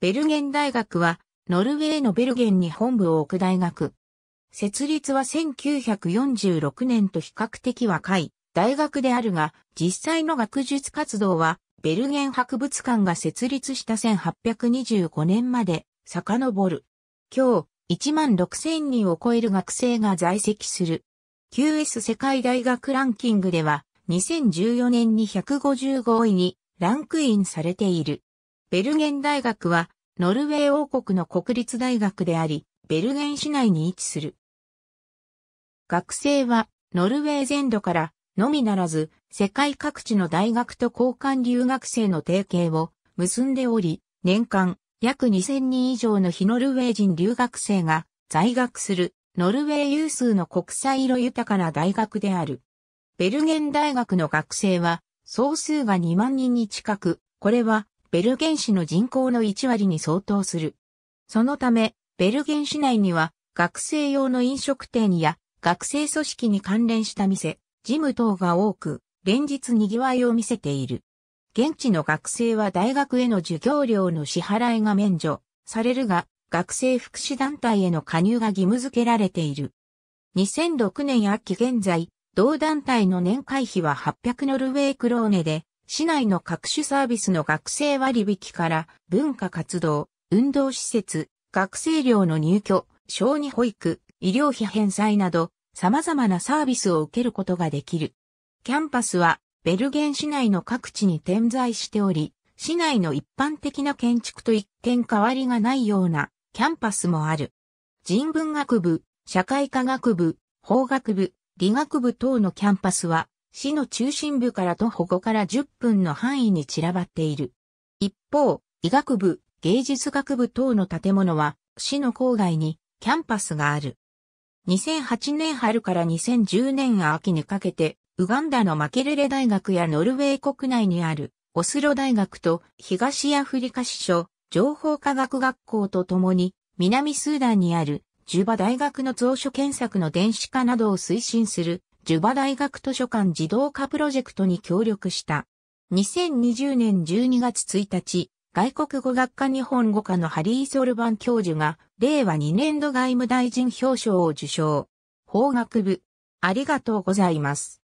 ベルゲン大学は、ノルウェーのベルゲンに本部を置く大学。設立は1946年と比較的若い大学であるが、実際の学術活動は、ベルゲン博物館が設立した1825年まで遡る。今日、1万6000人を超える学生が在籍する。QS 世界大学ランキングでは、2014年に155位にランクインされている。ベルゲン大学はノルウェー王国の国立大学であり、ベルゲン市内に位置する。学生は、ノルウェー全土からのみならず、世界各地の大学と交換留学生の提携を結んでおり、年間約2000人以上の非ノルウェー人留学生が在学するノルウェー有数の国際色豊かな大学である。ベルゲン大学の学生は総数が2万人に近く、これはベルゲン市の人口の1割に相当する。そのため、ベルゲン市内には学生用の飲食店や学生組織に関連した店、ジム等が多く、連日賑わいを見せている。現地の学生は大学への授業料の支払いが免除されるが、学生福祉団体への加入が義務付けられている。2006年秋現在、同団体の年会費は800ノルウェークローネで、市内の各種サービスの学生割引から文化活動、運動施設、学生寮の入居、小児保育、医療費返済など様々なサービスを受けることができる。キャンパスはベルゲン市内の各地に点在しており、市内の一般的な建築と一見変わりがないようなキャンパスもある。人文学部、社会科学部、法学部、理学部等のキャンパスは市の中心部から徒歩5から10分の範囲に散らばっている。一方、医学部、芸術学部等の建物は、市の郊外にキャンパスがある。2008年春から2010年秋にかけて、ウガンダのマケレレ大学やノルウェー国内にあるオスロ大学と東アフリカ支所情報科学学校とともに南スーダンにあるジュバ大学の蔵書検索の電子化などを推進するジュバ大学図書館自動化プロジェクトに協力した。2020年12月1日、外国語学科日本語科のハリー・ソルバン教授が、令和2年度外務大臣表彰を受賞。法学部。ありがとうございます。